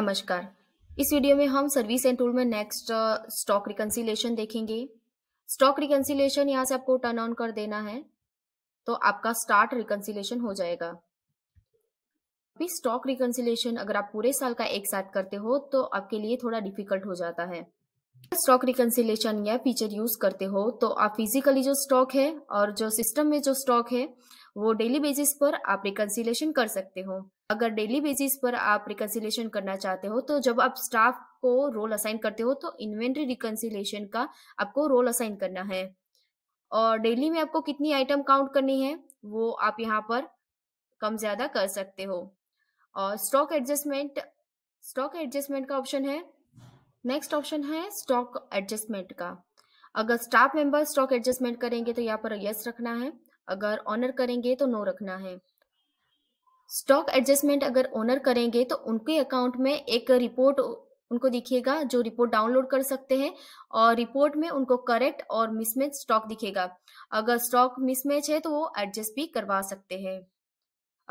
नमस्कार इस वीडियो में हम सर्विस एंड टूल में नेक्स्ट स्टॉक रिकन्सिलेशन देखेंगे स्टॉक रिकन्सिलेशन यहाँ से आपको टर्न ऑन कर देना है तो आपका स्टार्ट रिकन्सिलेशन हो जाएगा अभी स्टॉक रिकन्सिलेशन अगर आप पूरे साल का एक साथ करते हो तो आपके लिए थोड़ा डिफिकल्ट हो जाता है स्टॉक रिकन्सिलेशन या फीचर यूज करते हो तो आप फिजिकली जो स्टॉक है और जो सिस्टम में जो स्टॉक है वो डेली बेसिस पर आप रिकन्सिलेशन कर सकते हो अगर डेली बेसिस पर आप रिकन्सिलेशन करना चाहते हो तो जब आप स्टाफ को रोल असाइन करते हो तो इन्वेंट्री रिकन्सिलेशन का आपको रोल असाइन करना है और डेली में आपको कितनी आइटम काउंट करनी है वो आप यहाँ पर कम ज्यादा कर सकते हो और स्टॉक एडजस्टमेंट स्टॉक एडजस्टमेंट का ऑप्शन है नेक्स्ट ऑप्शन है स्टॉक एडजस्टमेंट का अगर स्टाफ मेंबर स्टॉक एडजस्टमेंट करेंगे तो यहाँ पर यस रखना है अगर ऑनर करेंगे तो नो रखना है स्टॉक एडजस्टमेंट अगर ऑनर करेंगे तो उनके अकाउंट में एक रिपोर्ट उनको दिखेगा जो रिपोर्ट डाउनलोड कर सकते हैं और रिपोर्ट में उनको करेक्ट और मिसमैच स्टॉक दिखेगा अगर स्टॉक मिसमैच है तो वो एडजस्ट भी करवा सकते हैं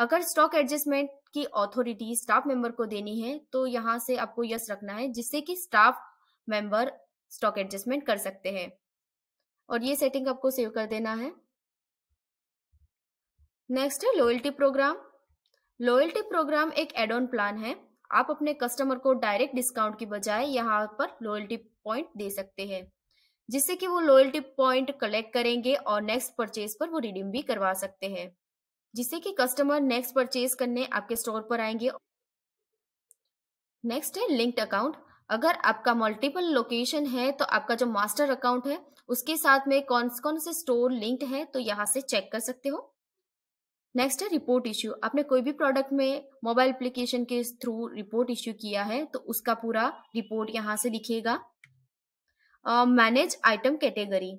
अगर स्टॉक एडजस्टमेंट की ऑथोरिटी स्टाफ मेंबर को देनी है तो यहाँ से आपको यस रखना है जिससे कि स्टाफ मेंबर स्टॉक एडजस्टमेंट कर सकते हैं और ये सेटिंग आपको सेव कर देना है नेक्स्ट है लॉयल्टी प्रोग्राम लॉयल्टी प्रोग्राम एक एड ऑन प्लान है आप अपने कस्टमर को डायरेक्ट डिस्काउंट की बजाय यहाँ पर लॉयल्टी पॉइंट दे सकते हैं जिससे कि वो लॉयल्टी पॉइंट कलेक्ट करेंगे और नेक्स्ट परचेज पर वो रिडीम भी करवा सकते हैं जिससे कि कस्टमर नेक्स्ट परचेज करने आपके स्टोर पर आएंगे नेक्स्ट है लिंक्ड अकाउंट अगर आपका मल्टीपल लोकेशन है तो आपका जो मास्टर अकाउंट है उसके साथ में कौन कौन से स्टोर लिंक्ड है तो यहाँ से चेक कर सकते हो नेक्स्ट है रिपोर्ट इश्यू आपने कोई भी प्रोडक्ट में मोबाइल एप्लीकेशन के थ्रू रिपोर्ट इश्यू किया है तो उसका पूरा रिपोर्ट यहाँ से लिखेगा मैनेज आइटम कैटेगरी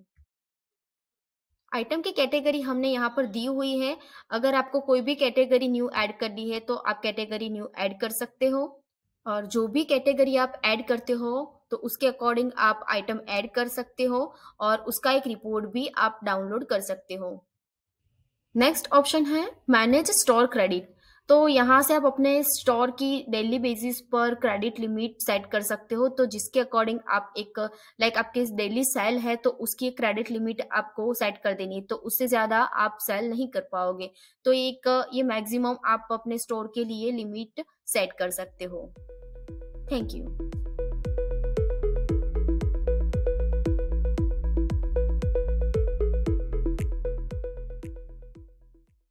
आइटम की कैटेगरी हमने यहाँ पर दी हुई है अगर आपको कोई भी कैटेगरी न्यू ऐड करनी है तो आप कैटेगरी न्यू ऐड कर सकते हो और जो भी कैटेगरी आप ऐड करते हो तो उसके अकॉर्डिंग आप आइटम ऐड कर सकते हो और उसका एक रिपोर्ट भी आप डाउनलोड कर सकते हो नेक्स्ट ऑप्शन है मैनेज स्टोर क्रेडिट तो यहाँ से आप अपने स्टोर की डेली बेसिस पर क्रेडिट लिमिट सेट कर सकते हो तो जिसके अकॉर्डिंग आप एक लाइक आपके डेली सेल है तो उसकी क्रेडिट लिमिट आपको सेट कर देनी है तो उससे ज़्यादा आप सेल नहीं कर पाओगे तो एक ये मैक्सिमम आप अपने स्टोर के लिए लिमिट सेट कर सकते हो थैंक यू